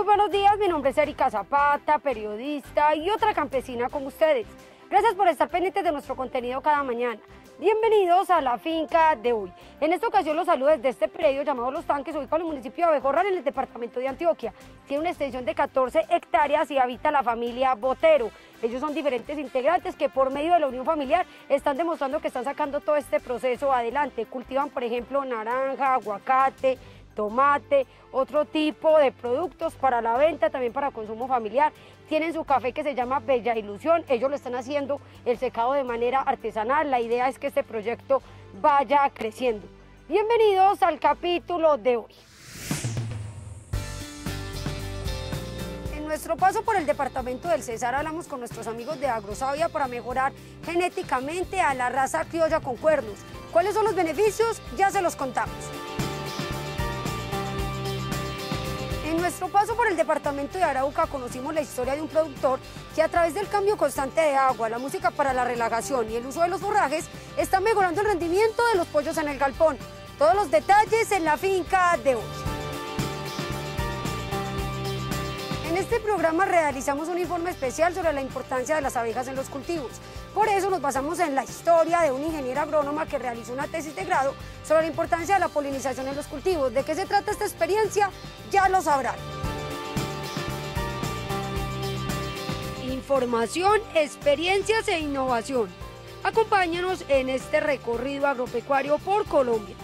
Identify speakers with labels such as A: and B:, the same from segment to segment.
A: Muy buenos días, mi nombre es Erika Zapata, periodista y otra campesina con ustedes. Gracias por estar pendientes de nuestro contenido cada mañana. Bienvenidos a la finca de hoy. En esta ocasión los saludos desde este predio llamado Los Tanques, ubicado en el municipio de Abejorral, en el departamento de Antioquia. Tiene una extensión de 14 hectáreas y habita la familia Botero. Ellos son diferentes integrantes que por medio de la unión familiar están demostrando que están sacando todo este proceso adelante. Cultivan, por ejemplo, naranja, aguacate, tomate, otro tipo de productos para la venta, también para consumo familiar. Tienen su café que se llama Bella Ilusión, ellos lo están haciendo el secado de manera artesanal, la idea es que este proyecto vaya creciendo. Bienvenidos al capítulo de hoy. En nuestro paso por el departamento del César hablamos con nuestros amigos de Agrosavia para mejorar genéticamente a la raza criolla con cuernos. ¿Cuáles son los beneficios? Ya se los contamos. En nuestro paso por el departamento de Arauca conocimos la historia de un productor que a través del cambio constante de agua, la música para la relajación y el uso de los forrajes está mejorando el rendimiento de los pollos en el galpón. Todos los detalles en la finca de hoy. este programa realizamos un informe especial sobre la importancia de las abejas en los cultivos. Por eso nos basamos en la historia de una ingeniera agrónoma que realizó una tesis de grado sobre la importancia de la polinización en los cultivos. ¿De qué se trata esta experiencia? Ya lo sabrán. Información, experiencias e innovación. Acompáñanos en este recorrido agropecuario por Colombia.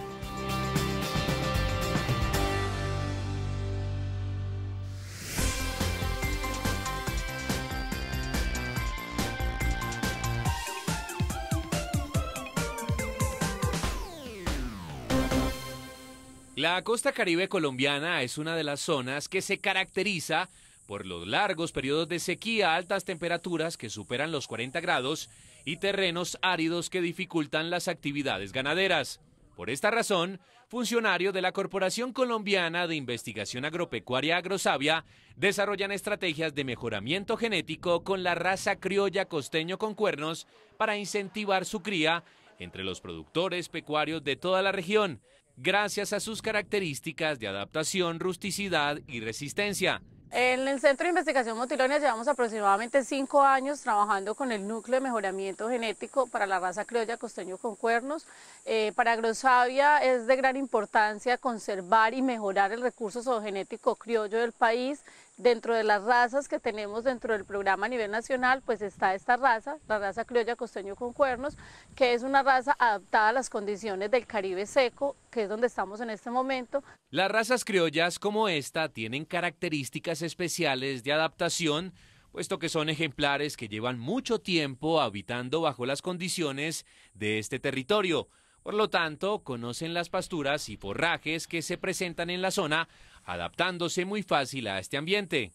B: La costa caribe colombiana es una de las zonas que se caracteriza por los largos periodos de sequía, altas temperaturas que superan los 40 grados y terrenos áridos que dificultan las actividades ganaderas. Por esta razón, funcionarios de la Corporación Colombiana de Investigación Agropecuaria Agrosavia desarrollan estrategias de mejoramiento genético con la raza criolla costeño con cuernos para incentivar su cría entre los productores pecuarios de toda la región, gracias a sus características de adaptación, rusticidad y resistencia.
C: En el Centro de Investigación Motilonia llevamos aproximadamente cinco años trabajando con el núcleo de mejoramiento genético para la raza criolla costeño con cuernos. Eh, para Grosavia es de gran importancia conservar y mejorar el recurso zoogenético criollo del país Dentro de las razas que tenemos dentro del programa a nivel nacional, pues está esta raza, la raza criolla costeño con cuernos, que es una raza adaptada a las condiciones del Caribe seco, que es donde estamos en este momento.
B: Las razas criollas como esta tienen características especiales de adaptación, puesto que son ejemplares que llevan mucho tiempo habitando bajo las condiciones de este territorio. Por lo tanto, conocen las pasturas y forrajes que se presentan en la zona, adaptándose muy fácil a este ambiente.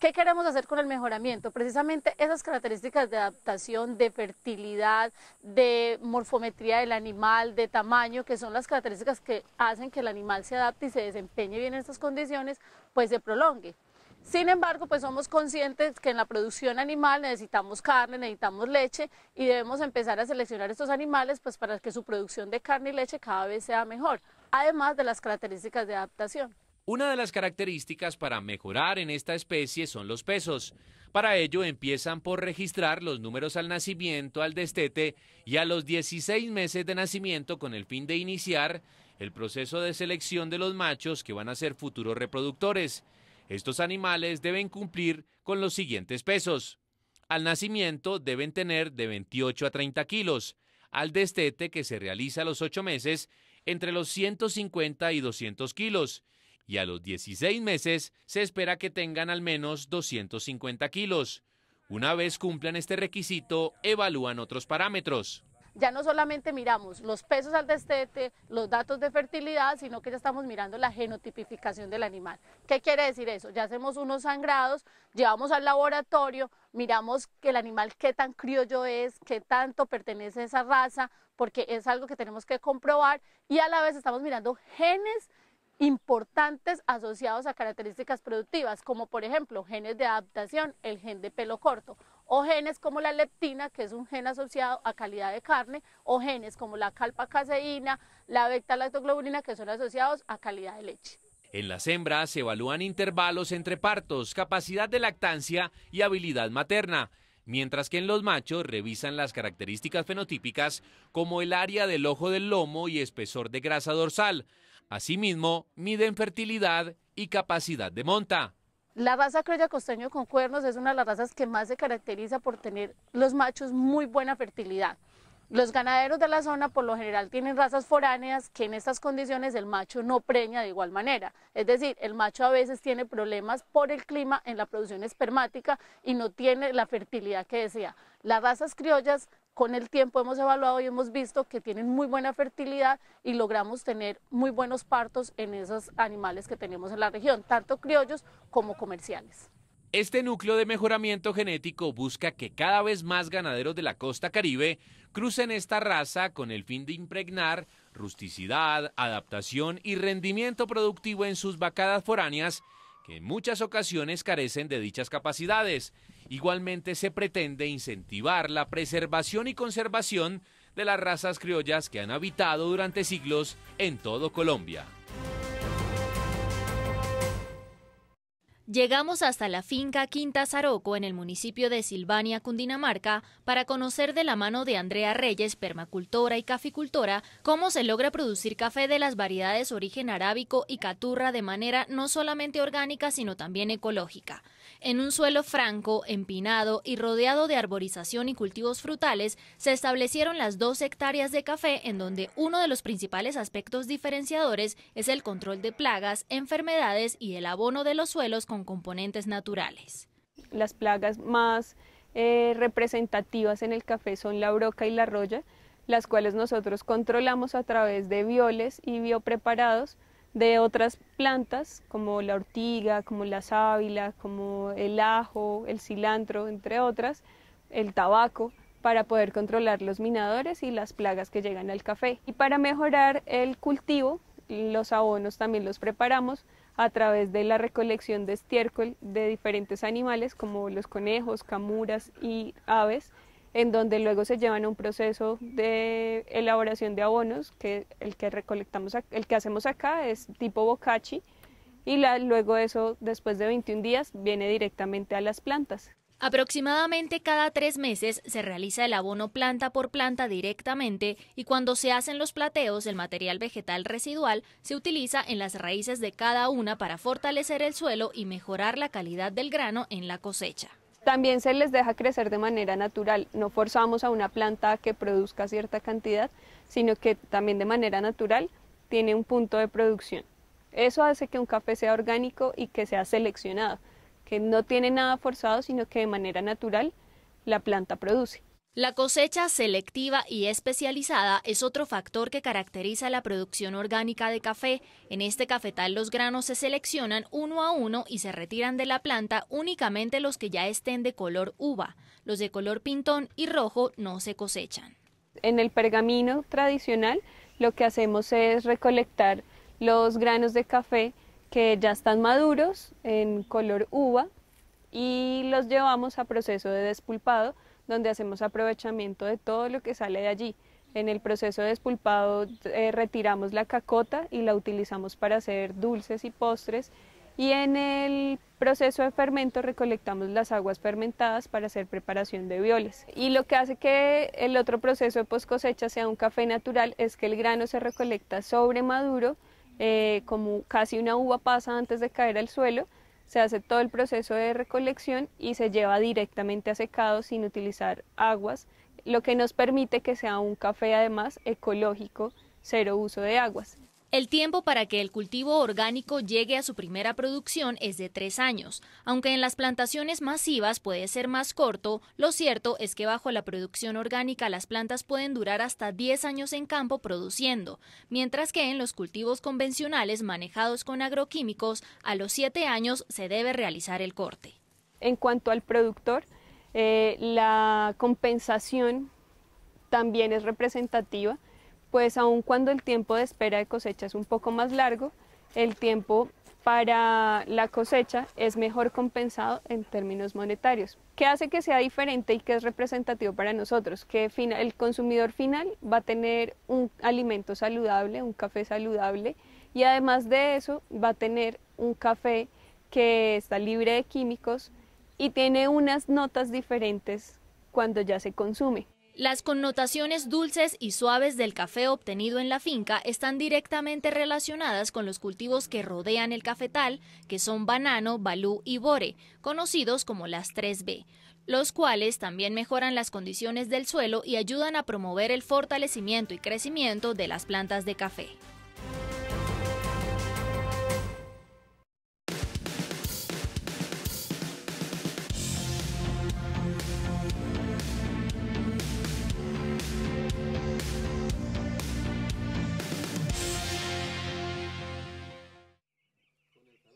C: ¿Qué queremos hacer con el mejoramiento? Precisamente esas características de adaptación, de fertilidad, de morfometría del animal, de tamaño, que son las características que hacen que el animal se adapte y se desempeñe bien en estas condiciones, pues se prolongue. Sin embargo, pues somos conscientes que en la producción animal necesitamos carne, necesitamos leche y debemos empezar a seleccionar estos animales pues para que su producción de carne y leche cada vez sea mejor, además de las características de adaptación.
B: Una de las características para mejorar en esta especie son los pesos. Para ello empiezan por registrar los números al nacimiento, al destete y a los 16 meses de nacimiento con el fin de iniciar el proceso de selección de los machos que van a ser futuros reproductores. Estos animales deben cumplir con los siguientes pesos. Al nacimiento deben tener de 28 a 30 kilos. Al destete, que se realiza a los 8 meses, entre los 150 y 200 kilos y a los 16 meses se espera que tengan al menos 250 kilos. Una vez cumplan este requisito, evalúan otros parámetros.
C: Ya no solamente miramos los pesos al destete, los datos de fertilidad, sino que ya estamos mirando la genotipificación del animal. ¿Qué quiere decir eso? Ya hacemos unos sangrados, llevamos al laboratorio, miramos que el animal qué tan criollo es, qué tanto pertenece a esa raza, porque es algo que tenemos que comprobar y a la vez estamos mirando genes importantes asociados a características productivas, como por ejemplo genes de adaptación, el gen de pelo corto, o genes como la leptina, que es un gen asociado a calidad de carne, o genes como la calpa caseína, la beta-lactoglobulina, que son asociados a calidad de leche.
B: En las hembras se evalúan intervalos entre partos, capacidad de lactancia y habilidad materna, mientras que en los machos revisan las características fenotípicas como el área del ojo del lomo y espesor de grasa dorsal, Asimismo, miden fertilidad y capacidad de monta.
C: La raza criolla costeño con cuernos es una de las razas que más se caracteriza por tener los machos muy buena fertilidad. Los ganaderos de la zona por lo general tienen razas foráneas que en estas condiciones el macho no preña de igual manera. Es decir, el macho a veces tiene problemas por el clima en la producción espermática y no tiene la fertilidad que desea. Las razas criollas con el tiempo hemos evaluado y hemos visto que tienen muy buena fertilidad y logramos tener muy buenos partos en esos animales que tenemos en la región, tanto criollos como comerciales.
B: Este núcleo de mejoramiento genético busca que cada vez más ganaderos de la costa caribe crucen esta raza con el fin de impregnar rusticidad, adaptación y rendimiento productivo en sus vacadas foráneas que en muchas ocasiones carecen de dichas capacidades. Igualmente se pretende incentivar la preservación y conservación de las razas criollas que han habitado durante siglos en todo Colombia.
D: Llegamos hasta la finca Quinta Saroco en el municipio de Silvania, Cundinamarca, para conocer de la mano de Andrea Reyes, permacultora y caficultora, cómo se logra producir café de las variedades origen arábico y caturra de manera no solamente orgánica, sino también ecológica. En un suelo franco, empinado y rodeado de arborización y cultivos frutales, se establecieron las dos hectáreas de café en donde uno de los principales aspectos diferenciadores es el control de plagas, enfermedades y el abono de los suelos con componentes
E: naturales. Las plagas más eh, representativas en el café son la broca y la roya, las cuales nosotros controlamos a través de violes y biopreparados, de otras plantas como la ortiga, como la sábila, como el ajo, el cilantro, entre otras, el tabaco, para poder controlar los minadores y las plagas que llegan al café. Y para mejorar el cultivo, los abonos también los preparamos a través de la recolección de estiércol de diferentes animales como los conejos, camuras y aves en donde luego se llevan un proceso de elaboración de abonos, que el que recolectamos, el que hacemos acá es tipo bocachi, y luego eso, después de 21 días, viene directamente a las plantas. Aproximadamente cada tres meses se realiza el abono
D: planta por planta directamente y cuando se hacen los plateos el material vegetal residual se utiliza en las raíces de cada una para fortalecer el suelo y mejorar la calidad del grano en la cosecha.
E: También se les deja crecer de manera natural, no forzamos a una planta a que produzca cierta cantidad, sino que también de manera natural tiene un punto de producción. Eso hace que un café sea orgánico y que sea seleccionado, que no tiene nada forzado, sino que de manera natural la planta produce.
D: La cosecha selectiva y especializada es otro factor que caracteriza la producción orgánica de café. En este cafetal los granos se seleccionan uno a uno y se retiran de la planta únicamente los que ya estén de color uva. Los de color pintón y rojo no se
E: cosechan. En el pergamino tradicional lo que hacemos es recolectar los granos de café que ya están maduros en color uva y los llevamos a proceso de despulpado donde hacemos aprovechamiento de todo lo que sale de allí. En el proceso de espulpado eh, retiramos la cacota y la utilizamos para hacer dulces y postres y en el proceso de fermento recolectamos las aguas fermentadas para hacer preparación de violes. Y lo que hace que el otro proceso de post cosecha sea un café natural es que el grano se recolecta sobre maduro, eh, como casi una uva pasa antes de caer al suelo, se hace todo el proceso de recolección y se lleva directamente a secado sin utilizar aguas, lo que nos permite que sea un café además ecológico, cero uso de aguas. El
D: tiempo para que el cultivo orgánico llegue a su primera producción es de tres años. Aunque en las plantaciones masivas puede ser más corto, lo cierto es que bajo la producción orgánica las plantas pueden durar hasta 10 años en campo produciendo, mientras que en los cultivos convencionales manejados con agroquímicos, a los siete años se debe realizar el corte.
E: En cuanto al productor, eh, la compensación también es representativa pues aun cuando el tiempo de espera de cosecha es un poco más largo, el tiempo para la cosecha es mejor compensado en términos monetarios. ¿Qué hace que sea diferente y que es representativo para nosotros? Que el consumidor final va a tener un alimento saludable, un café saludable y además de eso va a tener un café que está libre de químicos y tiene unas notas diferentes cuando ya se consume.
D: Las connotaciones dulces y suaves del café obtenido en la finca están directamente relacionadas con los cultivos que rodean el cafetal, que son banano, balú y bore, conocidos como las 3B, los cuales también mejoran las condiciones del suelo y ayudan a promover el fortalecimiento y crecimiento de las plantas de café.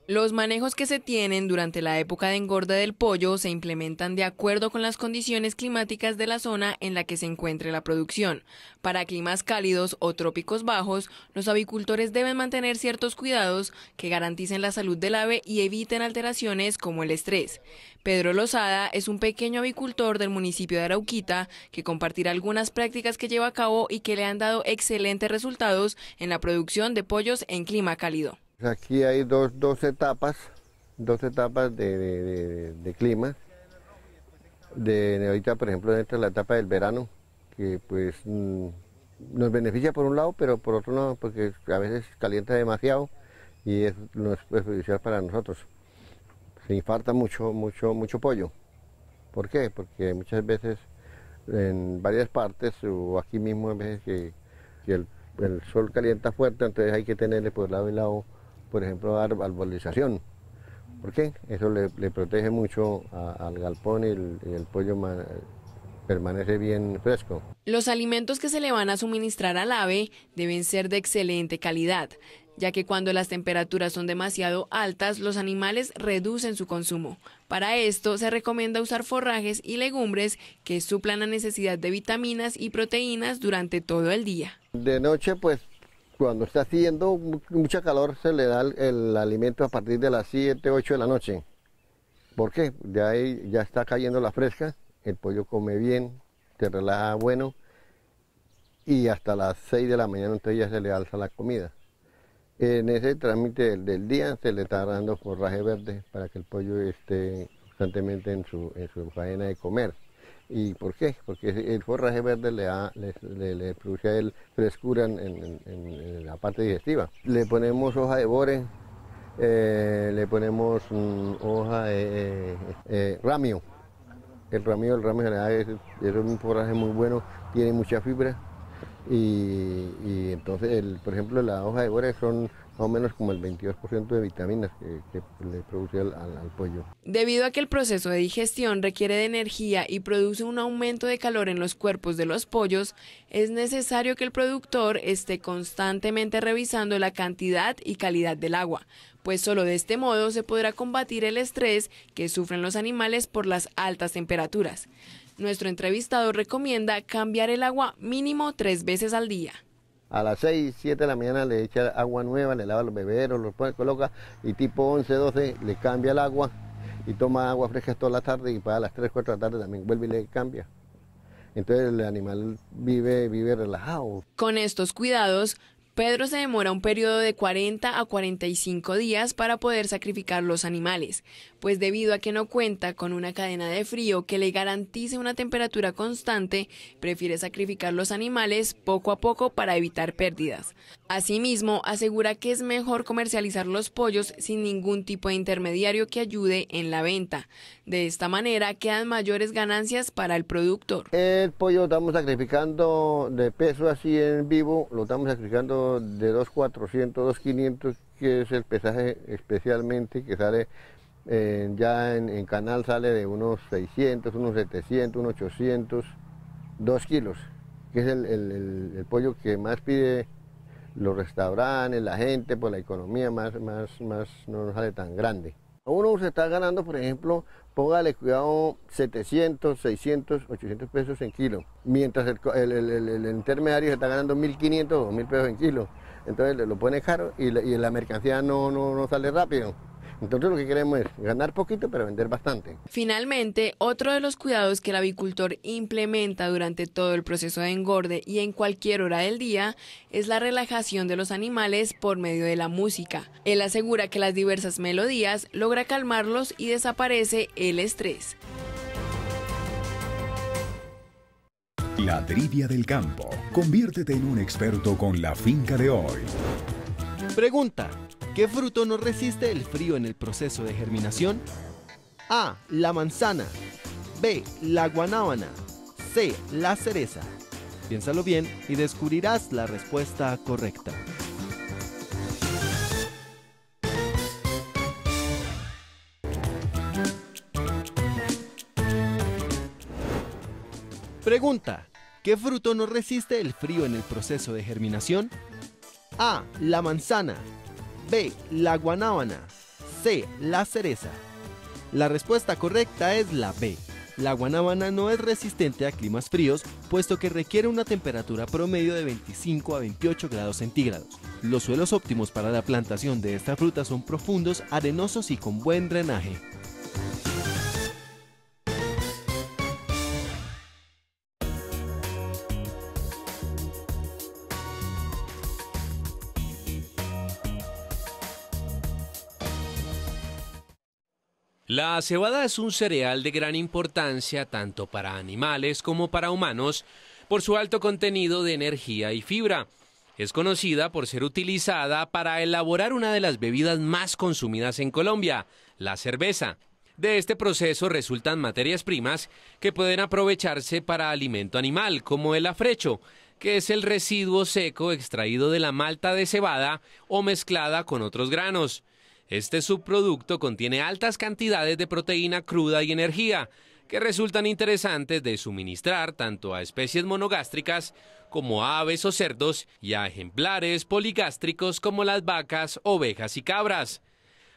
F: Los manejos que se tienen durante la época de engorda del pollo se implementan de acuerdo con las condiciones climáticas de la zona en la que se encuentre la producción. Para climas cálidos o trópicos bajos, los avicultores deben mantener ciertos cuidados que garanticen la salud del ave y eviten alteraciones como el estrés. Pedro Lozada es un pequeño avicultor del municipio de Arauquita que compartirá algunas prácticas que lleva a cabo y que le han dado excelentes resultados en la producción de pollos en clima cálido.
G: Aquí hay dos, etapas, dos etapas de, clima. De, ahorita, por ejemplo, entra la etapa del verano, que pues mm, nos beneficia por un lado, pero por otro lado, porque a veces calienta demasiado y es, no es perjudicial para nosotros. Se infarta mucho, mucho, mucho pollo. ¿Por qué? Porque muchas veces en varias partes o aquí mismo a veces que, el, sol calienta fuerte, entonces hay que tenerle por lado y lado por ejemplo, dar arbolización. ¿Por qué? Eso le, protege mucho al galpón y el, pollo permanece bien fresco.
F: Los alimentos que se le van a suministrar al ave deben ser de excelente calidad, ya que cuando las temperaturas son demasiado altas, los animales reducen su consumo. Para esto se recomienda usar forrajes y legumbres que suplan la necesidad de vitaminas y proteínas durante todo el día.
G: De noche, pues cuando está haciendo mucha calor se le da el, alimento a partir de las 7, 8 de la noche. ¿Por qué? Ya, ahí, ya está cayendo la fresca, el pollo come bien, se relaja bueno y hasta las 6 de la mañana entonces ya se le alza la comida. En ese trámite del, día se le está dando forraje verde para que el pollo esté constantemente en su, en su faena de comer. ¿Y por qué? Porque el forraje verde le, produce frescura en, la parte digestiva. Le ponemos hoja de bore, eh, le ponemos mm, hoja de eh, eh, ramio. El ramio, el ramio general es, un forraje muy bueno, tiene mucha fibra. Y, entonces, por ejemplo, las hojas de bore son más menos como el 22% de vitaminas que, le produce al, al, pollo.
F: Debido a que el proceso de digestión requiere de energía y produce un aumento de calor en los cuerpos de los pollos, es necesario que el productor esté constantemente revisando la cantidad y calidad del agua, pues solo de este modo se podrá combatir el estrés que sufren los animales por las altas temperaturas. Nuestro entrevistado recomienda cambiar el agua mínimo tres veces al día.
G: A las 6, 7 de la mañana le echa agua nueva, le lava los beberos, los coloca y tipo 11, 12 le cambia el agua y toma agua fresca toda la tarde y para las 3, 4 de la tarde también vuelve y le cambia. Entonces el animal vive relajado.
F: Con estos cuidados, Pedro se demora un periodo de 40 a 45 días para poder sacrificar los animales, pues debido a que no cuenta con una cadena de frío que le garantice una temperatura constante, prefiere sacrificar los animales poco a poco para evitar pérdidas. Asimismo, asegura que es mejor comercializar los pollos sin ningún tipo de intermediario que ayude en la venta. De esta manera quedan mayores ganancias
G: para el productor. El pollo lo estamos sacrificando de peso así en vivo, lo estamos sacrificando de 2,400, 2,500, que es el pesaje especialmente que sale eh, ya en, canal, sale de unos 600, unos 700, unos 800, 2 kilos, que es el, pollo que más pide los restaurantes, la gente, por pues la economía más, más, más no sale tan grande. Uno se está ganando, por ejemplo, póngale cuidado 700, 600, 800 pesos en kilo, mientras el, intermediario se está ganando 1.500 o 2.000 pesos en kilo. Entonces lo pone caro y la, mercancía no, no sale rápido. Entonces lo que queremos es ganar poquito pero vender bastante.
F: Finalmente, otro de los cuidados que el avicultor implementa durante todo el proceso de engorde y en cualquier hora del día es la relajación de los animales por medio de la música. Él asegura que las diversas melodías logra calmarlos y desaparece el estrés.
H: La trivia del campo. Conviértete en un experto con la finca de hoy.
B: Pregunta, ¿qué fruto no resiste el frío en el proceso de germinación? A. La manzana. B. La guanábana. C. La cereza. Piénsalo bien y descubrirás la respuesta correcta. Pregunta, ¿qué fruto no resiste el frío en el proceso de germinación? A. La manzana.
G: B. La guanábana. C. La cereza. La respuesta correcta es la B. La guanábana no es resistente a climas fríos, puesto que
B: requiere una temperatura promedio de 25 a 28 grados centígrados. Los suelos óptimos para la plantación de esta fruta son profundos, arenosos y con buen drenaje. La cebada es un cereal de gran importancia tanto para animales como para humanos por su alto contenido de energía y fibra. Es conocida por ser utilizada para elaborar una de las bebidas más consumidas en Colombia, la cerveza. De este proceso resultan materias primas que pueden aprovecharse para alimento animal, como el afrecho, que es el residuo seco extraído de la malta de cebada o mezclada con otros granos. Este subproducto contiene altas cantidades de proteína cruda y energía, que resultan interesantes de suministrar tanto a especies monogástricas como aves o cerdos y a ejemplares poligástricos como las vacas, ovejas y cabras.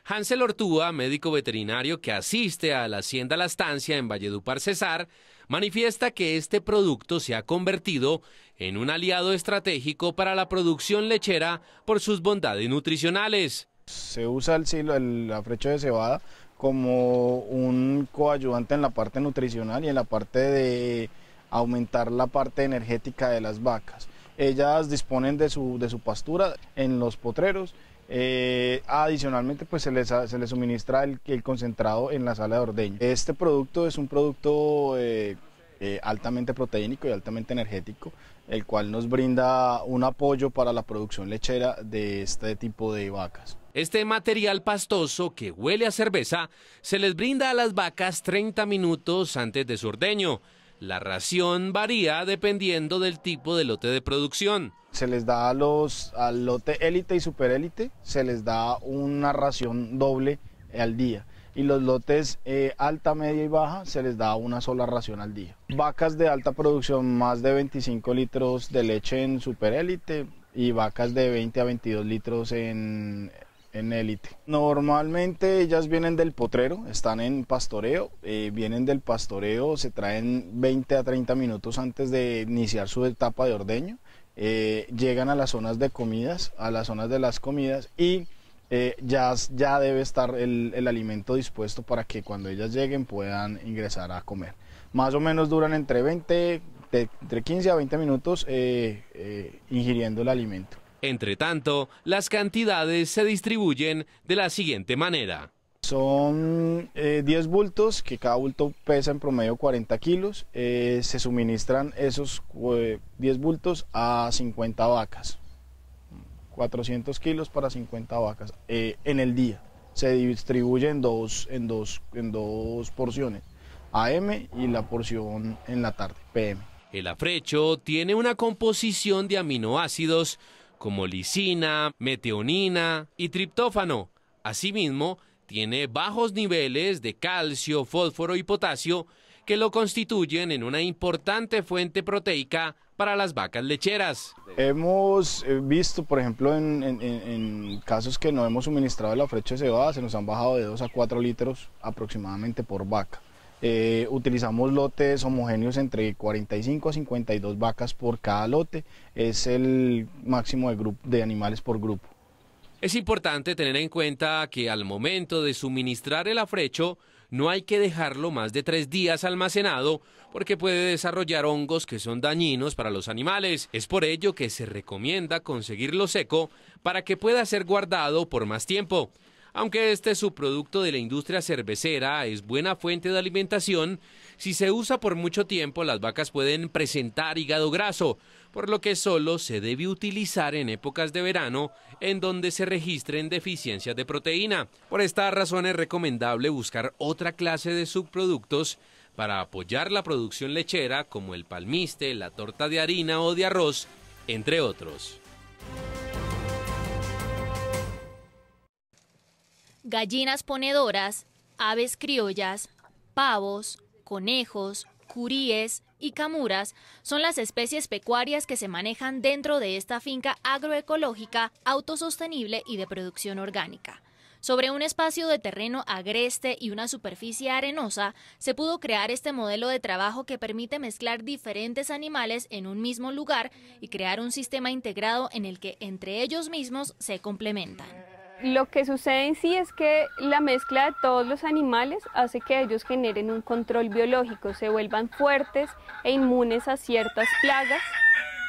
B: Hansel Ortúa, médico veterinario que asiste a la Hacienda La Estancia en Valledupar Cesar, manifiesta que este producto se ha convertido en un aliado estratégico para la producción lechera por sus bondades
I: nutricionales. Se usa el silo, el afrecho de cebada como un coayudante en la parte nutricional y en la parte de aumentar la parte energética de las vacas. Ellas disponen de su, pastura en los potreros. Eh, adicionalmente pues se les, suministra el, concentrado en la sala de ordeño. Este producto es un producto eh, eh, altamente proteínico y altamente energético, el cual nos brinda un apoyo para la producción lechera de este tipo de vacas.
B: Este material pastoso que huele a cerveza se les brinda a las vacas 30 minutos antes de su ordeño. La ración varía dependiendo del tipo de lote de producción.
I: Se les da a los, al lote élite y superélite, se les da una ración doble al día. Y los lotes eh, alta, media y baja se les da una sola ración al día. Vacas de alta producción, más de 25 litros de leche en superélite y vacas de 20 a 22 litros en en élite. Normalmente ellas vienen del potrero, están en pastoreo, eh, vienen del pastoreo, se traen 20 a 30 minutos antes de iniciar su etapa de ordeño, eh, llegan a las zonas de comidas, a las zonas de las comidas y eh, ya, ya debe estar el, alimento dispuesto para que cuando ellas lleguen puedan ingresar a comer. Más o menos duran entre 20, 15 a 20 minutos ingiriendo el alimento.
B: Entre tanto, las cantidades se distribuyen de la siguiente manera.
I: Son 10 eh, bultos, que cada bulto pesa en promedio 40 kilos. Eh, se suministran esos 10 eh, bultos a 50 vacas. 400 kilos para 50 vacas en el día. Se distribuye dos, en, dos, en dos porciones, AM y la porción en la tarde, PM.
B: El afrecho tiene una composición de aminoácidos como lisina, metionina y triptófano. Asimismo, tiene bajos niveles de calcio, fósforo y potasio que lo constituyen en una importante fuente proteica para las vacas lecheras.
I: Hemos eh, visto, por ejemplo, en, casos que no hemos suministrado la frecha de cebada, se nos han bajado de 2 a 4 litros aproximadamente por vaca. Eh, utilizamos lotes homogéneos entre 45 a 52 vacas por cada lote. Es el máximo de, grupo, de animales por grupo.
B: Es importante tener en cuenta que al momento de suministrar el afrecho, no hay que dejarlo más de tres días almacenado porque puede desarrollar hongos que son dañinos para los animales. Es por ello que se recomienda conseguirlo seco para que pueda ser guardado por más tiempo. Aunque este subproducto de la industria cervecera es buena fuente de alimentación, si se usa por mucho tiempo las vacas pueden presentar hígado graso, por lo que solo se debe utilizar en épocas de verano en donde se registren deficiencias de proteína. Por esta razón es recomendable buscar otra clase de subproductos para apoyar la producción lechera como el palmiste, la torta de harina o de arroz, entre otros.
D: gallinas ponedoras, aves criollas, pavos, conejos, curíes y camuras son las especies pecuarias que se manejan dentro de esta finca agroecológica, autosostenible y de producción orgánica. Sobre un espacio de terreno agreste y una superficie arenosa, se pudo crear este modelo de trabajo que permite mezclar diferentes animales en un mismo lugar y crear un sistema integrado en el que entre ellos mismos se complementan
E: lo que sucede en sí es que la mezcla de todos los animales hace que ellos generen un control biológico, se vuelvan fuertes e inmunes a ciertas plagas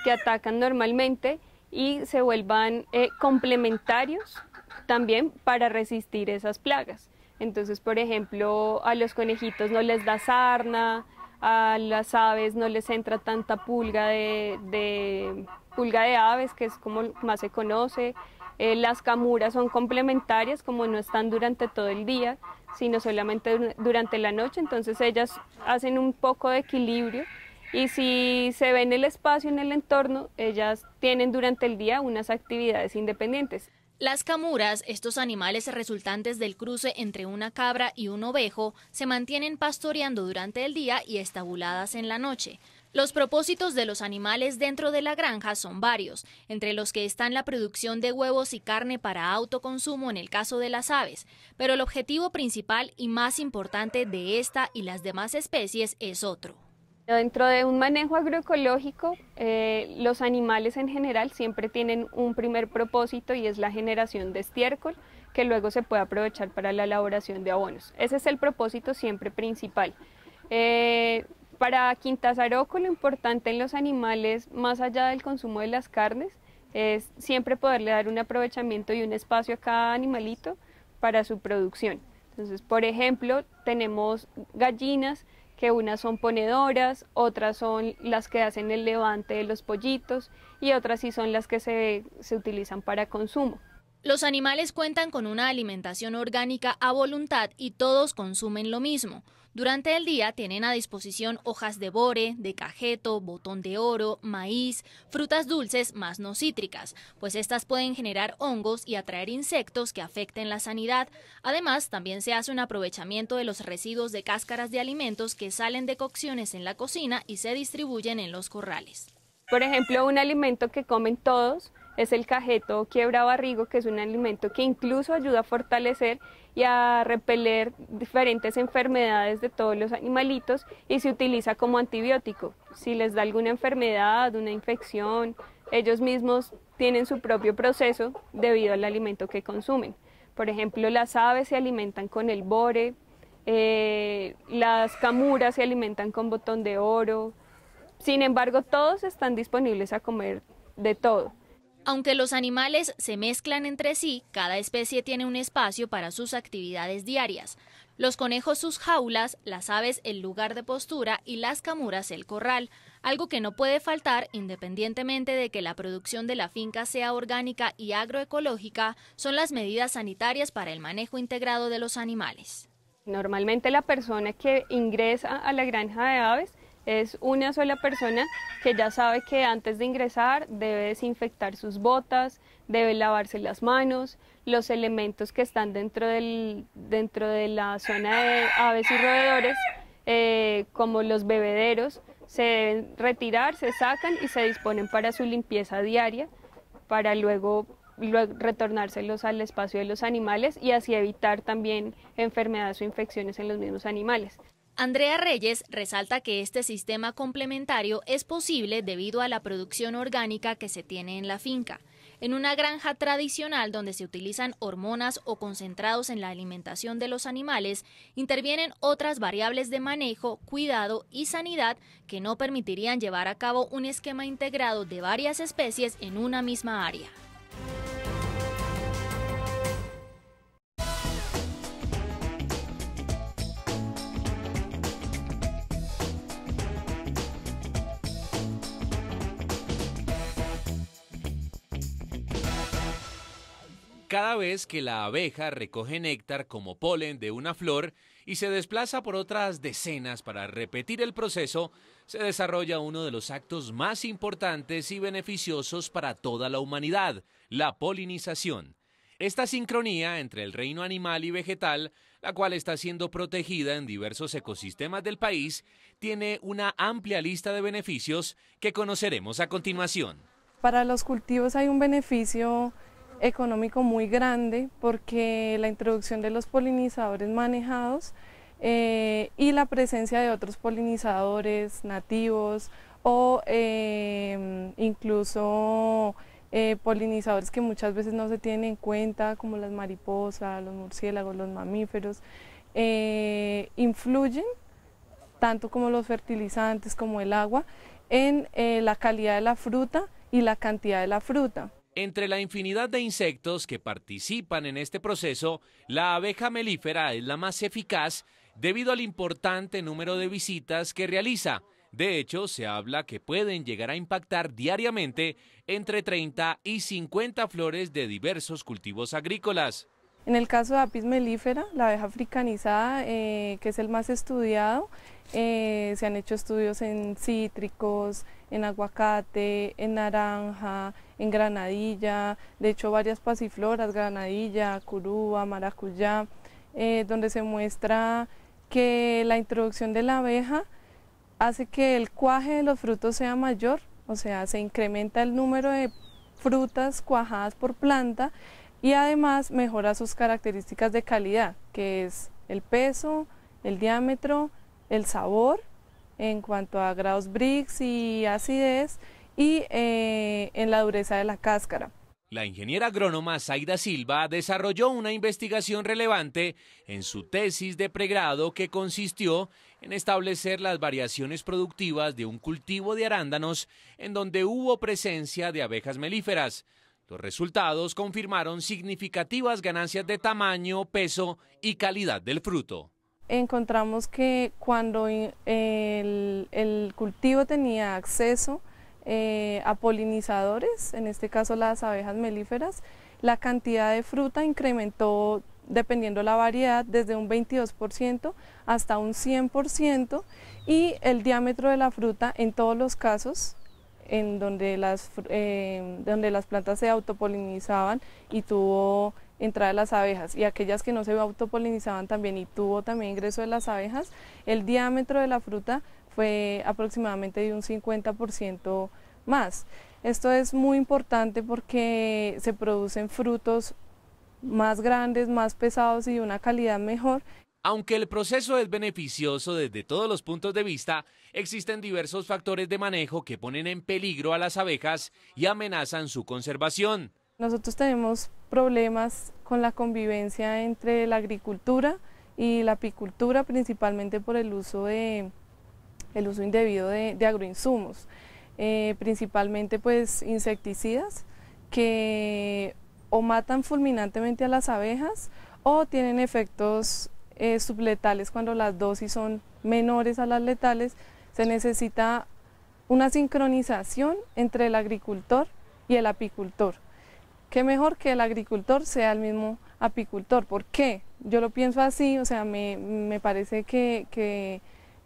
E: que atacan normalmente y se vuelvan eh, complementarios también para resistir esas plagas. Entonces, por ejemplo, a los conejitos no les da sarna, a las aves no les entra tanta pulga de pulga de aves, que es como más se conoce, eh, las camuras son complementarias, como no están durante todo el día, sino solamente durante la noche, entonces ellas hacen un poco de equilibrio y si se ve en el espacio en el entorno, ellas tienen durante el día unas actividades independientes. Las
D: camuras, estos animales resultantes del cruce entre una cabra y un ovejo, se mantienen pastoreando durante el día y estabuladas en la noche. Los propósitos de los animales dentro de la granja son varios, entre los que están la producción de huevos y carne para autoconsumo en el caso de las aves, pero el objetivo principal y más importante de esta y las demás especies es otro.
E: Dentro de un manejo agroecológico, eh, los animales en general siempre tienen un primer propósito y es la generación de estiércol que luego se puede aprovechar para la elaboración de abonos. Ese es el propósito siempre principal. Eh, para Aroco lo importante en los animales, más allá del consumo de las carnes, es siempre poderle dar un aprovechamiento y un espacio a cada animalito para su producción. Entonces, por ejemplo, tenemos gallinas que unas son ponedoras, otras son las que hacen el levante de los pollitos y otras sí son las que se utilizan para consumo. Los
D: animales cuentan con una alimentación orgánica a voluntad y todos consumen lo mismo. Durante el día tienen a disposición hojas de bore, de cajeto, botón de oro, maíz, frutas dulces más no cítricas, pues estas pueden generar hongos y atraer insectos que afecten la sanidad. Además, también se hace un aprovechamiento de los residuos de cáscaras de alimentos que salen de cocciones en la cocina y se distribuyen en los corrales.
E: Por ejemplo, un alimento que comen todos es el cajeto o quiebra barrigo, que es un alimento que incluso ayuda a fortalecer y a repeler diferentes enfermedades de todos los animalitos y se utiliza como antibiótico. Si les da alguna enfermedad, una infección, ellos mismos tienen su propio proceso debido al alimento que consumen. Por ejemplo, las aves se alimentan con el bore, eh, las camuras se alimentan con botón de oro. Sin embargo, todos están disponibles a comer de todo. Aunque los animales se mezclan entre sí,
D: cada especie tiene un espacio para sus actividades diarias. Los conejos sus jaulas, las aves el lugar de postura y las camuras el corral, algo que no puede faltar independientemente de que la producción de la finca sea orgánica y agroecológica, son las medidas sanitarias para el manejo integrado de los animales.
E: Normalmente la persona que ingresa a la granja de aves es una sola persona que ya sabe que antes de ingresar debe desinfectar sus botas, debe lavarse las manos, los elementos que están dentro, del, dentro de la zona de aves y roedores, eh, como los bebederos, se deben retirar, se sacan y se disponen para su limpieza diaria, para luego retornárselos al espacio de los animales y así evitar también enfermedades o infecciones en los mismos animales. Andrea Reyes resalta que este sistema complementario es posible debido a
D: la producción orgánica que se tiene en la finca. En una granja tradicional donde se utilizan hormonas o concentrados en la alimentación de los animales, intervienen otras variables de manejo, cuidado y sanidad que no permitirían llevar a cabo un esquema integrado de varias especies en una misma área.
B: Cada vez que la abeja recoge néctar como polen de una flor y se desplaza por otras decenas para repetir el proceso, se desarrolla uno de los actos más importantes y beneficiosos para toda la humanidad, la polinización. Esta sincronía entre el reino animal y vegetal, la cual está siendo protegida en diversos ecosistemas del país, tiene una amplia lista de beneficios que conoceremos a continuación.
J: Para los cultivos hay un beneficio económico muy grande porque la introducción de los polinizadores manejados eh, y la presencia de otros polinizadores nativos o eh, incluso eh, polinizadores que muchas veces no se tienen en cuenta como las mariposas, los murciélagos, los mamíferos, influyen tanto como los fertilizantes como el agua en la calidad de la fruta y la cantidad de la fruta.
B: Entre la infinidad de insectos que participan en este proceso, la abeja melífera es la más eficaz debido al importante número de visitas que realiza. De hecho, se habla que pueden llegar a impactar diariamente entre 30 y 50 flores de diversos cultivos agrícolas.
J: En el caso de Apis melífera, la abeja africanizada, eh, que es el más estudiado, eh, se han hecho estudios en cítricos, en aguacate, en naranja, en Granadilla, de hecho varias pasifloras, Granadilla, curuba, Maracuyá, eh, donde se muestra que la introducción de la abeja hace que el cuaje de los frutos sea mayor, o sea, se incrementa el número de frutas cuajadas por planta y además mejora sus características de calidad, que es el peso, el diámetro, el sabor en cuanto a grados Brix y acidez y eh, en la dureza de la cáscara.
B: La ingeniera agrónoma Zaida Silva desarrolló una investigación relevante en su tesis de pregrado que consistió en establecer las variaciones productivas de un cultivo de arándanos en donde hubo presencia de abejas melíferas. Los resultados confirmaron significativas ganancias de tamaño, peso y calidad del fruto.
J: Encontramos que cuando eh, el cultivo tenía acceso eh, a polinizadores, en este caso las abejas melíferas. La cantidad de fruta incrementó, dependiendo la variedad, desde un 22% hasta un 100% y el diámetro de la fruta en todos los casos en donde las, eh, donde las plantas se autopolinizaban y tuvo entrada de las abejas y aquellas que no se autopolinizaban también y tuvo también ingreso de las abejas, el diámetro de la fruta fue aproximadamente de un 50% más. Esto es muy importante porque se producen frutos más grandes, más pesados y de una calidad mejor.
B: Aunque el proceso es beneficioso desde todos los puntos de vista, existen diversos factores de manejo que ponen en peligro a las abejas y amenazan su conservación.
J: Nosotros tenemos problemas con la convivencia entre la agricultura y la apicultura, principalmente por el uso de el uso indebido de, agroinsumos, eh, principalmente pues insecticidas que o matan fulminantemente a las abejas o tienen efectos eh, subletales cuando las dosis son menores a las letales. Se necesita una sincronización entre el agricultor y el apicultor. Qué mejor que el agricultor sea el mismo apicultor. ¿Por qué? Yo lo pienso así, o sea, me, me parece que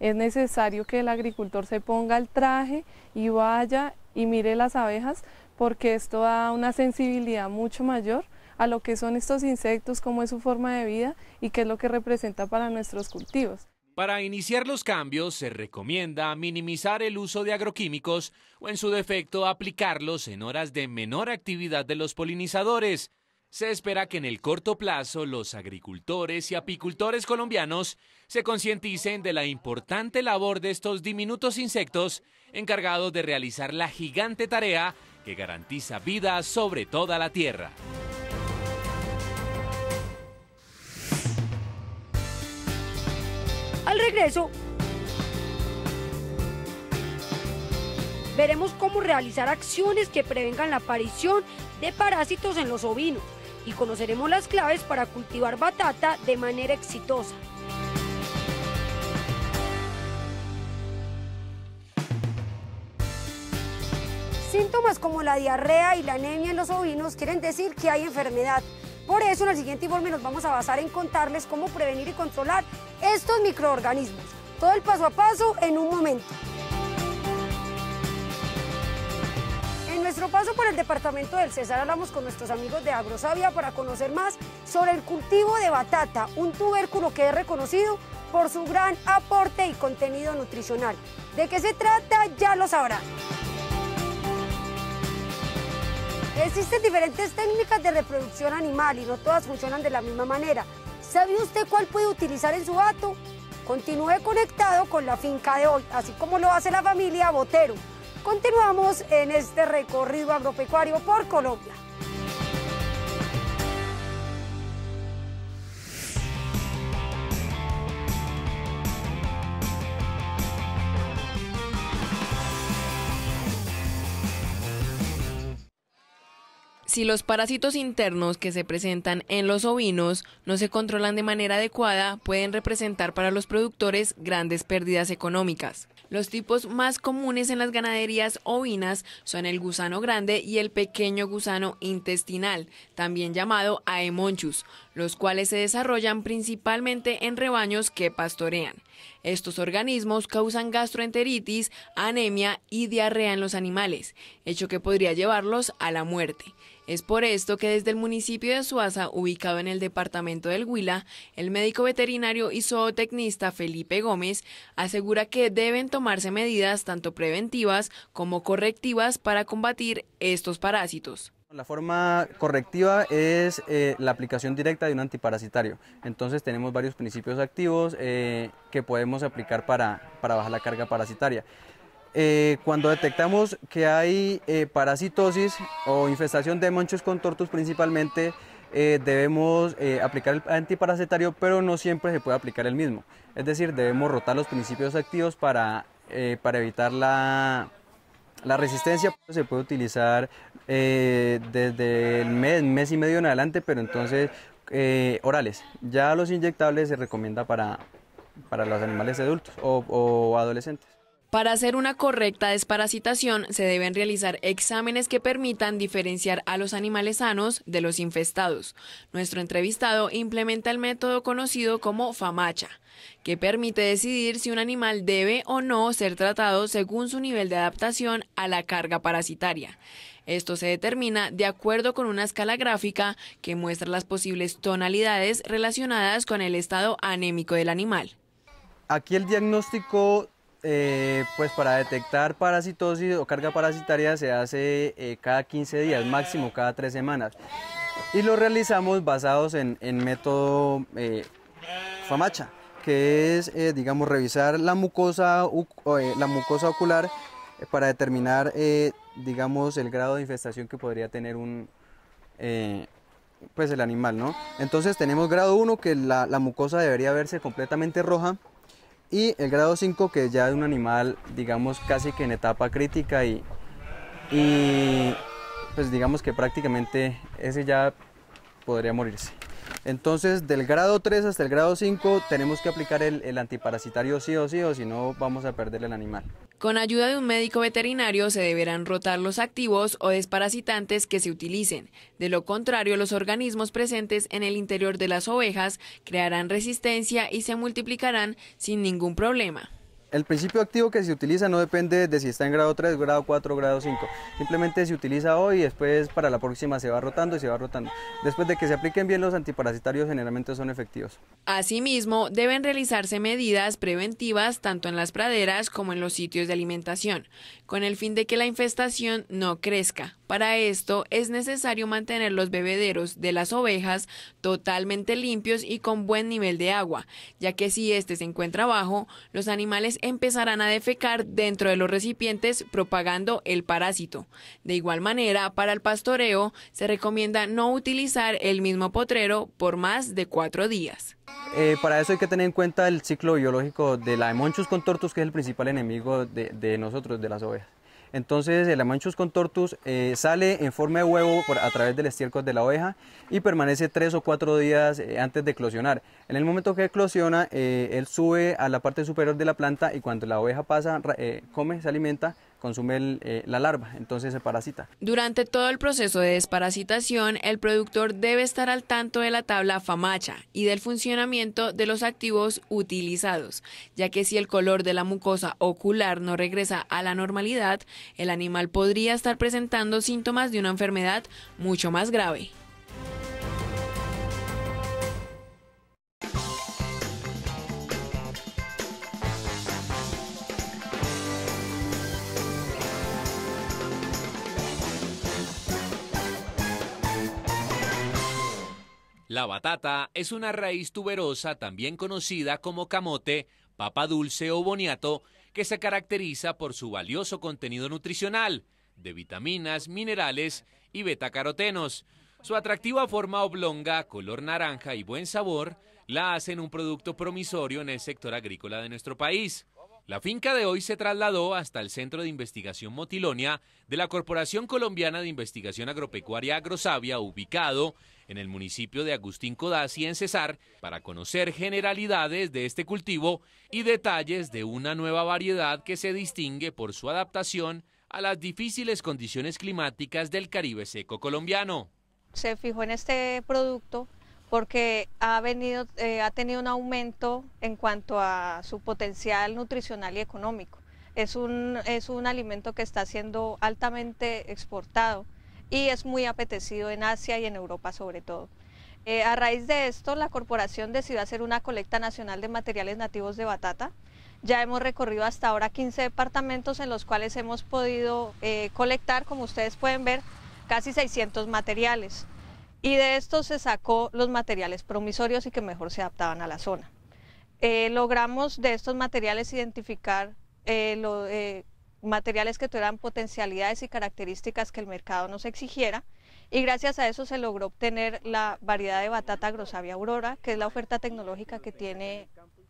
J: es necesario que el agricultor se ponga el traje y vaya y mire las abejas porque esto da una sensibilidad mucho mayor a lo que son estos insectos, cómo es su forma de vida y qué es lo que representa para nuestros cultivos.
B: Para iniciar los cambios se recomienda minimizar el uso de agroquímicos o en su defecto aplicarlos en horas de menor actividad de los polinizadores se espera que en el corto plazo los agricultores y apicultores colombianos se concienticen de la importante labor de estos diminutos insectos encargados de realizar la gigante tarea que garantiza vida sobre toda la tierra.
A: Al regreso, veremos cómo realizar acciones que prevengan la aparición de parásitos en los ovinos y conoceremos las claves para cultivar batata de manera exitosa. Síntomas como la diarrea y la anemia en los ovinos quieren decir que hay enfermedad. Por eso en el siguiente informe nos vamos a basar en contarles cómo prevenir y controlar estos microorganismos. Todo el paso a paso en un momento. nuestro paso por el departamento del Cesar hablamos con nuestros amigos de Agrosavia para conocer más sobre el cultivo de batata, un tubérculo que es reconocido por su gran aporte y contenido nutricional. ¿De qué se trata? Ya lo sabrán. Existen diferentes técnicas de reproducción animal y no todas funcionan de la misma manera. ¿Sabe usted cuál puede utilizar en su gato? Continúe conectado con la finca de hoy, así como lo hace la familia Botero. Continuamos en este recorrido agropecuario por Colombia.
F: Si los parásitos internos que se presentan en los ovinos no se controlan de manera adecuada, pueden representar para los productores grandes pérdidas económicas. Los tipos más comunes en las ganaderías ovinas son el gusano grande y el pequeño gusano intestinal, también llamado aemonchus, los cuales se desarrollan principalmente en rebaños que pastorean. Estos organismos causan gastroenteritis, anemia y diarrea en los animales, hecho que podría llevarlos a la muerte. Es por esto que desde el municipio de Suaza, ubicado en el departamento del Huila, el médico veterinario y zootecnista Felipe Gómez asegura que deben tomarse medidas tanto preventivas como correctivas para combatir estos parásitos.
K: La forma correctiva es eh, la aplicación directa de un antiparasitario. Entonces tenemos varios principios activos eh, que podemos aplicar para, bajar la carga parasitaria. Eh, cuando detectamos que hay parasitosis o infestación de monchos tortos principalmente, debemos aplicar el antiparasitario, pero no siempre se puede aplicar el mismo. Es decir, debemos rotar los principios activos para, para evitar la, la resistencia. Se puede utilizar eh, desde el mes, mes y medio en adelante, pero entonces eh, orales. Ya los inyectables se recomienda para, para los animales adultos o, o adolescentes.
F: Para hacer una correcta desparasitación se deben realizar exámenes que permitan diferenciar a los animales sanos de los infestados. Nuestro entrevistado implementa el método conocido como FAMACHA, que permite decidir si un animal debe o no ser tratado según su nivel de adaptación a la carga parasitaria. Esto se determina de acuerdo con una escala gráfica que muestra las posibles tonalidades relacionadas con el estado anémico del animal.
K: Aquí el diagnóstico eh, pues para detectar parasitosis o carga parasitaria se hace eh, cada 15 días, máximo cada 3 semanas. Y lo realizamos basados en, método eh, FAMACHA, que es, digamos, revisar la mucosa, la mucosa ocular eh, para determinar, eh, digamos, el grado de infestación que podría tener un, eh, pues el animal, ¿no? Entonces tenemos grado 1, que la, mucosa debería verse completamente roja, y el grado 5, que ya es un animal, digamos, casi que en etapa crítica y, pues digamos que prácticamente ese ya podría morirse. Entonces, del grado 3 hasta el grado 5 tenemos que aplicar el, antiparasitario sí o sí o si no vamos a perder el animal.
F: Con ayuda de un médico veterinario se deberán rotar los activos o desparasitantes que se utilicen. De lo contrario, los organismos presentes en el interior de las ovejas crearán resistencia y se multiplicarán sin ningún problema.
K: El principio activo que se utiliza no depende de si está en grado 3, grado 4, grado 5. Simplemente se utiliza hoy y después para la próxima se va rotando y se va rotando. Después de que se apliquen bien los antiparasitarios generalmente son efectivos.
F: Asimismo, deben realizarse medidas preventivas tanto en las praderas como en los sitios de alimentación, con el fin de que la infestación no crezca. Para esto es necesario mantener los bebederos de las ovejas totalmente limpios y con buen nivel de agua, ya que si este se encuentra bajo, los animales empezarán a defecar dentro de los recipientes propagando el parásito. De igual manera, para el pastoreo se recomienda no utilizar el mismo potrero por más de cuatro días.
K: Eh, para eso hay que tener en cuenta el ciclo biológico de la Hemonchus contortus, que es el principal enemigo de, nosotros, de las ovejas. Entonces el monchus contortus eh, sale en forma de huevo a través del estiércol de la oveja y permanece tres o cuatro días eh, antes de eclosionar. En el momento que eclosiona, él sube a la parte superior de la planta y cuando la oveja pasa, come, se alimenta, consume eh, la larva, entonces se parasita.
F: Durante todo el proceso de desparasitación, el productor debe estar al tanto de la tabla FAMACHA y del funcionamiento de los activos utilizados, ya que si el color de la mucosa ocular no regresa a la normalidad, el animal podría estar presentando síntomas de una enfermedad mucho más grave.
B: La batata es una raíz tuberosa también conocida como camote, papa dulce o boniato, que se caracteriza por su valioso contenido nutricional de vitaminas, minerales y betacarotenos. Su atractiva forma oblonga, color naranja y buen sabor la hacen un producto promisorio en el sector agrícola de nuestro país. La finca de hoy se trasladó hasta el Centro de Investigación Motilonia de la Corporación Colombiana de Investigación Agropecuaria Agrosavia, ubicado en el municipio de Agustín Codazzi en Cesar para conocer generalidades de este cultivo y detalles de una nueva variedad que se distingue por su adaptación a las difíciles condiciones climáticas del Caribe seco colombiano.
L: Se fijó en este producto porque ha, venido, eh, ha tenido un aumento en cuanto a su potencial nutricional y económico. Es un, es un alimento que está siendo altamente exportado y es muy apetecido en Asia y en Europa sobre todo. Eh, a raíz de esto, la corporación decidió hacer una colecta nacional de materiales nativos de batata. Ya hemos recorrido hasta ahora 15 departamentos en los cuales hemos podido eh, colectar, como ustedes pueden ver, casi 600 materiales. Y de estos se sacó los materiales promisorios y que mejor se adaptaban a la zona. Eh, logramos de estos materiales identificar lo, materiales que tuvieran potencialidades y características que el mercado nos exigiera y gracias a eso se logró obtener la variedad de batata grosavia aurora, que es la oferta tecnológica que tiene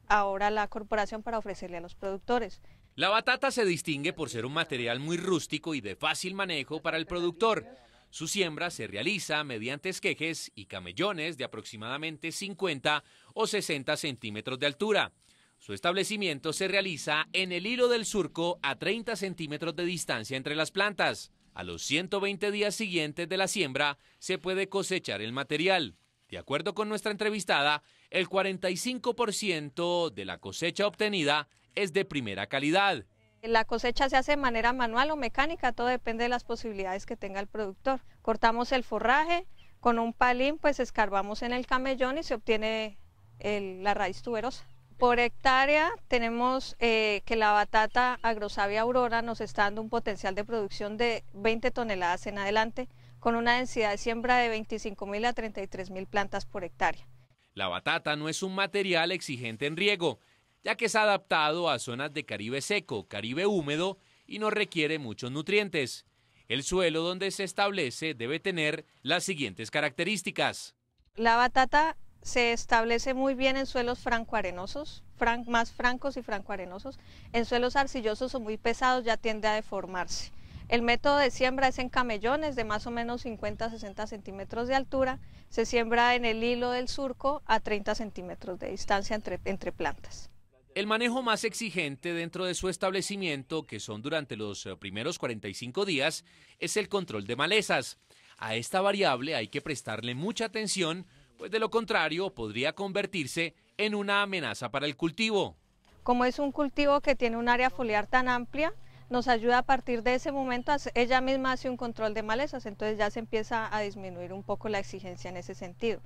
L: ahora la corporación para ofrecerle a los productores.
B: La batata se distingue por ser un material muy rústico y de fácil manejo para el productor. Su siembra se realiza mediante esquejes y camellones de aproximadamente 50 o 60 centímetros de altura. Su establecimiento se realiza en el hilo del surco a 30 centímetros de distancia entre las plantas. A los 120 días siguientes de la siembra se puede cosechar el material. De acuerdo con nuestra entrevistada, el 45% de la cosecha obtenida es de primera calidad.
L: La cosecha se hace de manera manual o mecánica, todo depende de las posibilidades que tenga el productor. Cortamos el forraje, con un palín pues escarbamos en el camellón y se obtiene la raíz tuberosa. Por hectárea tenemos eh, que la batata agrosavia aurora nos está dando un potencial de producción de 20 toneladas en adelante, con una densidad de siembra de 25.000 a 33.000 plantas por hectárea.
B: La batata no es un material exigente en riego, ya que es adaptado a zonas de Caribe seco, Caribe húmedo y no requiere muchos nutrientes. El suelo donde se establece debe tener las siguientes características.
L: La batata se establece muy bien en suelos francoarenosos, más francos y francoarenosos. En suelos arcillosos o muy pesados ya tiende a deformarse. El método de siembra es en camellones de más o menos 50-60 centímetros de altura. Se siembra en el hilo del surco a 30 centímetros de distancia entre, entre plantas.
B: El manejo más exigente dentro de su establecimiento, que son durante los eh, primeros 45 días, es el control de malezas. A esta variable hay que prestarle mucha atención pues de lo contrario podría convertirse en una amenaza para el cultivo.
L: Como es un cultivo que tiene un área foliar tan amplia, nos ayuda a partir de ese momento, ella misma hace un control de malezas, entonces ya se empieza a disminuir un poco la exigencia en ese sentido.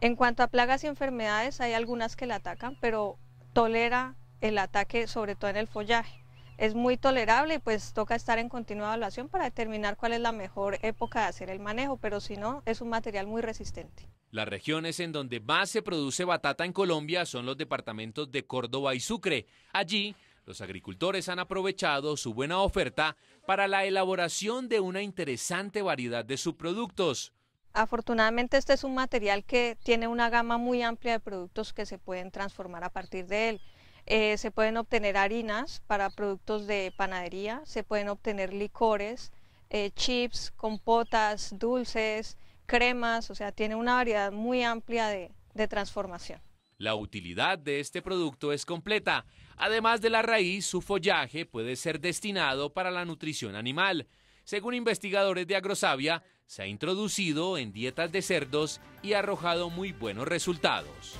L: En cuanto a plagas y enfermedades, hay algunas que la atacan, pero tolera el ataque sobre todo en el follaje. Es muy tolerable y pues toca estar en continua evaluación para determinar cuál es la mejor época de hacer el manejo, pero si no, es un material muy resistente.
B: Las regiones en donde más se produce batata en Colombia son los departamentos de Córdoba y Sucre. Allí, los agricultores han aprovechado su buena oferta para la elaboración de una interesante variedad de subproductos.
L: Afortunadamente este es un material que tiene una gama muy amplia de productos que se pueden transformar a partir de él. Eh, se pueden obtener harinas para productos de panadería, se pueden obtener licores, eh, chips, compotas, dulces, cremas, o sea, tiene una variedad muy amplia de, transformación.
B: La utilidad de este producto es completa. Además de la raíz, su follaje puede ser destinado para la nutrición animal. Según investigadores de Agrosavia, se ha introducido en dietas de cerdos y ha arrojado muy buenos resultados.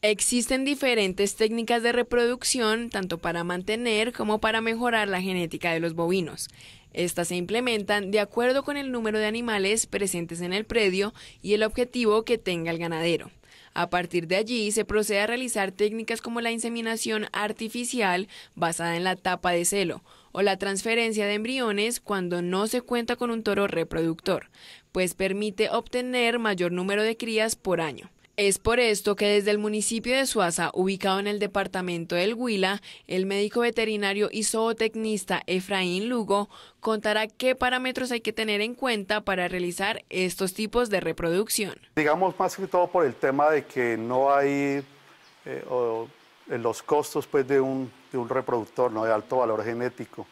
F: Existen diferentes técnicas de reproducción, tanto para mantener como para mejorar la genética de los bovinos. Estas se implementan de acuerdo con el número de animales presentes en el predio y el objetivo que tenga el ganadero. A partir de allí se procede a realizar técnicas como la inseminación artificial basada en la tapa de celo o la transferencia de embriones cuando no se cuenta con un toro reproductor, pues permite obtener mayor número de crías por año. Es por esto que desde el municipio de Suaza, ubicado en el departamento del Huila, el médico veterinario y zootecnista Efraín Lugo contará qué parámetros hay que tener en cuenta para realizar estos tipos de reproducción.
H: Digamos más que todo por el tema de que no hay eh, los costos pues, de, un, de un reproductor de alto valor genético.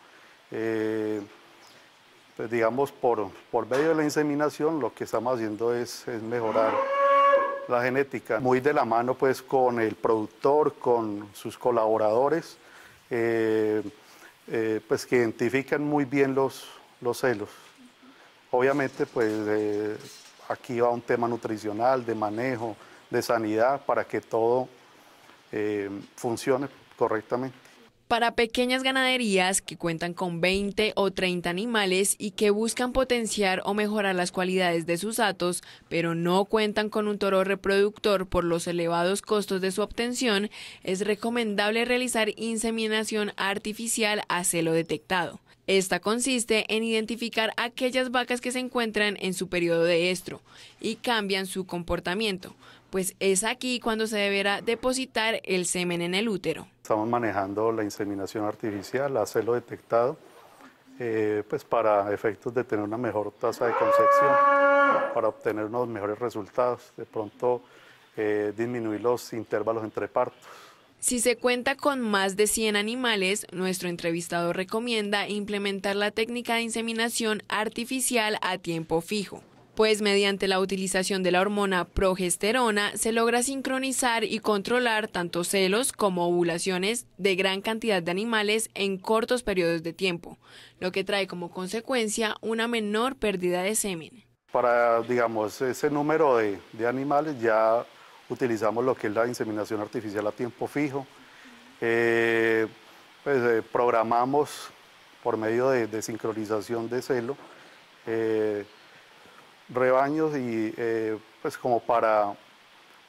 H: Eh, pues, digamos, por, por medio de la inseminación lo que estamos haciendo es mejorar la genética, muy de la mano pues con el productor, con sus colaboradores, eh, eh, pues que identifican muy bien los, los celos. Obviamente pues eh, aquí va un tema nutricional, de manejo, de sanidad, para que todo funcione correctamente.
F: Para pequeñas ganaderías que cuentan con 20 o 30 animales y que buscan potenciar o mejorar las cualidades de sus atos, pero no cuentan con un toro reproductor por los elevados costos de su obtención, es recomendable realizar inseminación artificial a celo detectado. Esta consiste en identificar aquellas vacas que se encuentran en su periodo de estro y cambian su comportamiento, pues es aquí cuando se deberá depositar el semen en el útero.
H: Estamos manejando la inseminación artificial, hacerlo detectado, eh, pues para efectos de tener una mejor tasa de concepción, para obtener unos mejores resultados, de pronto eh, disminuir los intervalos entre partos.
F: Si se cuenta con más de 100 animales, nuestro entrevistado recomienda implementar la técnica de inseminación artificial a tiempo fijo pues mediante la utilización de la hormona progesterona se logra sincronizar y controlar tanto celos como ovulaciones de gran cantidad de animales en cortos periodos de tiempo, lo que trae como consecuencia una menor pérdida de semen.
H: Para, digamos, ese número de, animales ya utilizamos lo que es la inseminación artificial a tiempo fijo. Eh, pues, eh, programamos por medio de, sincronización de celo eh, rebaños y eh, pues como para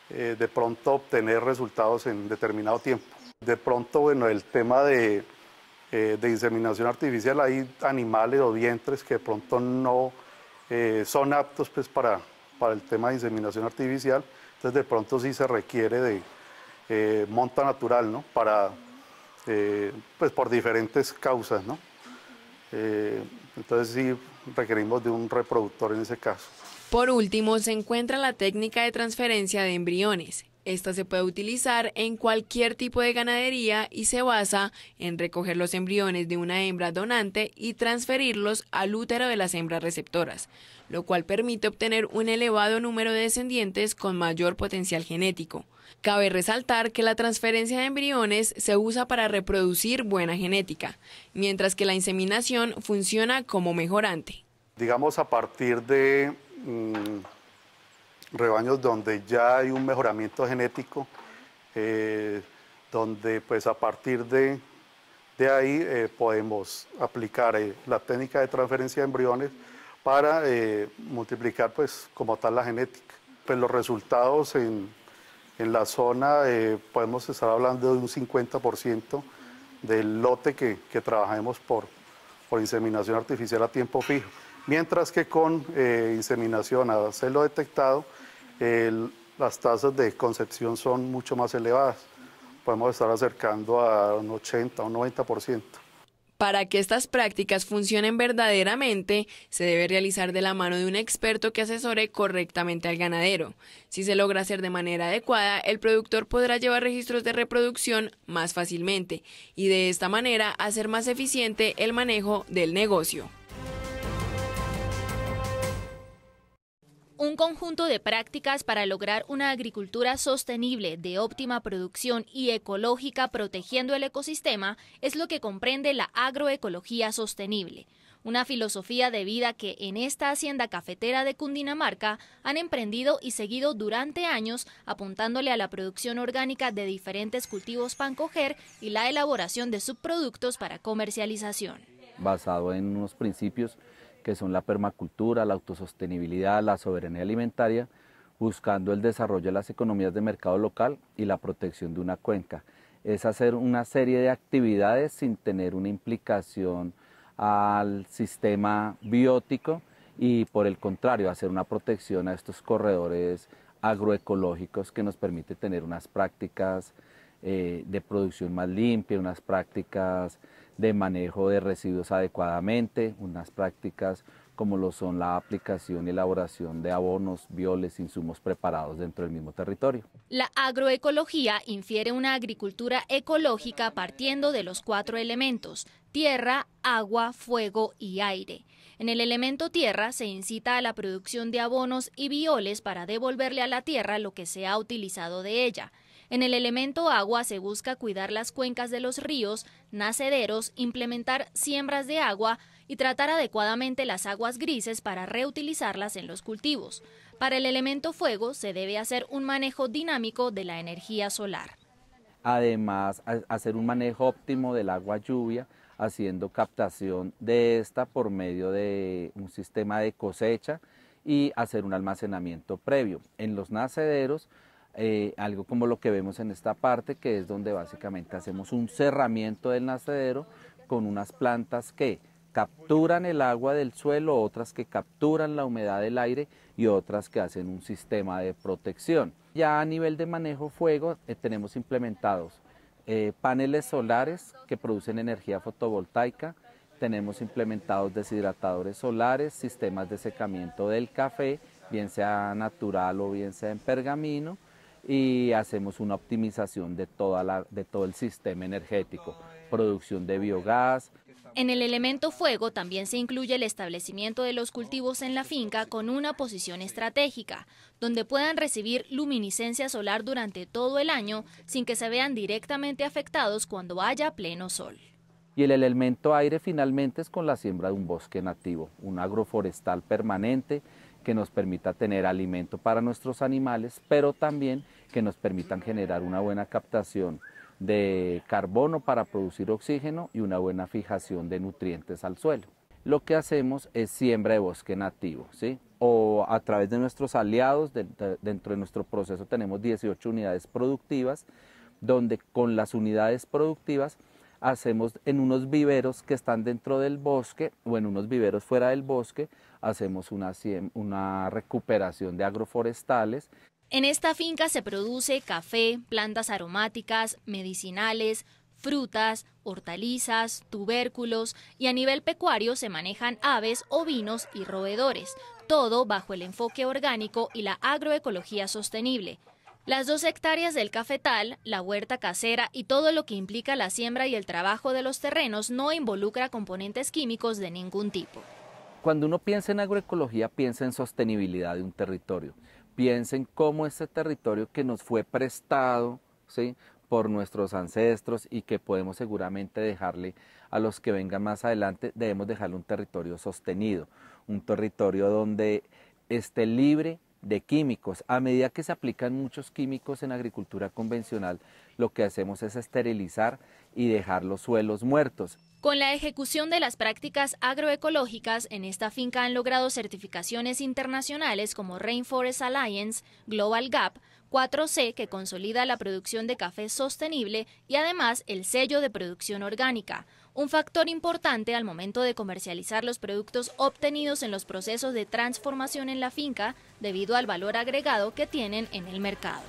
H: eh, de pronto obtener resultados en determinado tiempo. De pronto, bueno, el tema de, eh, inseminación artificial, hay animales o vientres que de pronto no son aptos pues, para, para el tema de inseminación artificial, entonces de pronto sí se requiere de monta natural, ¿no? Para, pues por diferentes causas, ¿no? entonces sí requerimos de un reproductor en ese caso.
F: Por último, se encuentra la técnica de transferencia de embriones, esta se puede utilizar en cualquier tipo de ganadería y se basa en recoger los embriones de una hembra donante y transferirlos al útero de las hembras receptoras, lo cual permite obtener un elevado número de descendientes con mayor potencial genético. Cabe resaltar que la transferencia de embriones se usa para reproducir buena genética, mientras que la inseminación funciona como mejorante.
H: Digamos a partir de... Mm, rebaños donde ya hay un mejoramiento genético, eh, donde pues a partir de, ahí eh, podemos aplicar eh, la técnica de transferencia de embriones para multiplicar pues como tal la genética. Pues los resultados en, la zona podemos estar hablando de un 50% del lote que, que trabajemos por, por inseminación artificial a tiempo fijo. Mientras que con inseminación a celo detectado, las tasas de concepción son mucho más elevadas. Podemos estar acercando a un 80, o un 90%.
F: Para que estas prácticas funcionen verdaderamente, se debe realizar de la mano de un experto que asesore correctamente al ganadero. Si se logra hacer de manera adecuada, el productor podrá llevar registros de reproducción más fácilmente y de esta manera hacer más eficiente el manejo del negocio.
D: un conjunto de prácticas para lograr una agricultura sostenible, de óptima producción y ecológica protegiendo el ecosistema es lo que comprende la agroecología sostenible, una filosofía de vida que en esta hacienda cafetera de Cundinamarca han emprendido y seguido durante años apuntándole a la producción orgánica de diferentes cultivos pancoger y la elaboración de subproductos para comercialización.
M: Basado en unos principios que son la permacultura, la autosostenibilidad, la soberanía alimentaria, buscando el desarrollo de las economías de mercado local y la protección de una cuenca. Es hacer una serie de actividades sin tener una implicación al sistema biótico y por el contrario, hacer una protección a estos corredores agroecológicos que nos permite tener unas prácticas eh, de producción más limpia, unas prácticas de manejo de residuos adecuadamente, unas prácticas como lo son la aplicación y elaboración de abonos, bioles, insumos preparados dentro del mismo territorio.
D: La agroecología infiere una agricultura ecológica partiendo de los cuatro elementos, tierra, agua, fuego y aire. En el elemento tierra se incita a la producción de abonos y bioles para devolverle a la tierra lo que se ha utilizado de ella. En el elemento agua se busca cuidar las cuencas de los ríos, nacederos, implementar siembras de agua y tratar adecuadamente las aguas grises para reutilizarlas en los cultivos. Para el elemento fuego se debe hacer un manejo dinámico de la energía solar.
M: Además, hacer un manejo óptimo del agua lluvia, haciendo captación de esta por medio de un sistema de cosecha y hacer un almacenamiento previo. En los nacederos eh, algo como lo que vemos en esta parte, que es donde básicamente hacemos un cerramiento del nacedero con unas plantas que capturan el agua del suelo, otras que capturan la humedad del aire y otras que hacen un sistema de protección. Ya a nivel de manejo fuego eh, tenemos implementados eh, paneles solares que producen energía fotovoltaica, tenemos implementados deshidratadores solares, sistemas de secamiento del café, bien sea natural o bien sea en pergamino, y hacemos una optimización de, de todo el sistema energético, producción de biogás.
D: En el elemento fuego también se incluye el establecimiento de los cultivos en la finca con una posición estratégica, donde puedan recibir luminiscencia solar durante todo el año sin que se vean directamente afectados cuando haya pleno sol.
M: Y el elemento aire finalmente es con la siembra de un bosque nativo, un agroforestal permanente que nos permita tener alimento para nuestros animales, pero también que nos permitan generar una buena captación de carbono para producir oxígeno y una buena fijación de nutrientes al suelo. Lo que hacemos es siembra de bosque nativo, ¿sí? o a través de nuestros aliados, dentro de nuestro proceso tenemos 18 unidades productivas, donde con las unidades productivas hacemos en unos viveros que están dentro del bosque o en unos viveros fuera del bosque, hacemos una, una recuperación de agroforestales
D: en esta finca se produce café, plantas aromáticas, medicinales, frutas, hortalizas, tubérculos y a nivel pecuario se manejan aves, ovinos y roedores, todo bajo el enfoque orgánico y la agroecología sostenible. Las dos hectáreas del cafetal, la huerta casera y todo lo que implica la siembra y el trabajo de los terrenos no involucra componentes químicos de ningún tipo.
M: Cuando uno piensa en agroecología, piensa en sostenibilidad de un territorio piensen cómo este territorio que nos fue prestado ¿sí? por nuestros ancestros y que podemos seguramente dejarle a los que vengan más adelante, debemos dejarle un territorio sostenido, un territorio donde esté libre de químicos. A medida que se aplican muchos químicos en agricultura convencional, lo que hacemos es esterilizar y dejar los suelos muertos.
D: Con la ejecución de las prácticas agroecológicas, en esta finca han logrado certificaciones internacionales como Rainforest Alliance, Global Gap, 4C, que consolida la producción de café sostenible, y además el sello de producción orgánica, un factor importante al momento de comercializar los productos obtenidos en los procesos de transformación en la finca debido al valor agregado que tienen en el mercado.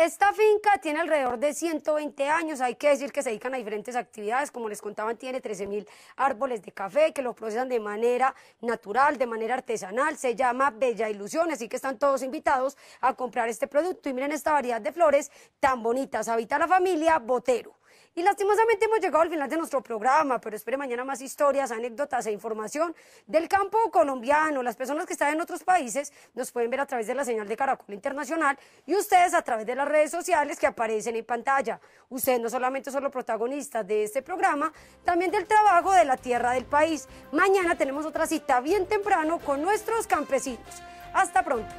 A: Esta finca tiene alrededor de 120 años, hay que decir que se dedican a diferentes actividades, como les contaban, tiene 13.000 árboles de café que lo procesan de manera natural, de manera artesanal, se llama Bella Ilusión, así que están todos invitados a comprar este producto y miren esta variedad de flores tan bonitas, habita la familia Botero. Y lastimosamente hemos llegado al final de nuestro programa, pero espere mañana más historias, anécdotas e información del campo colombiano. Las personas que están en otros países nos pueden ver a través de la señal de Caracol Internacional y ustedes a través de las redes sociales que aparecen en pantalla. Ustedes no solamente son los protagonistas de este programa, también del trabajo de la tierra del país. Mañana tenemos otra cita bien temprano con nuestros campesinos. Hasta pronto.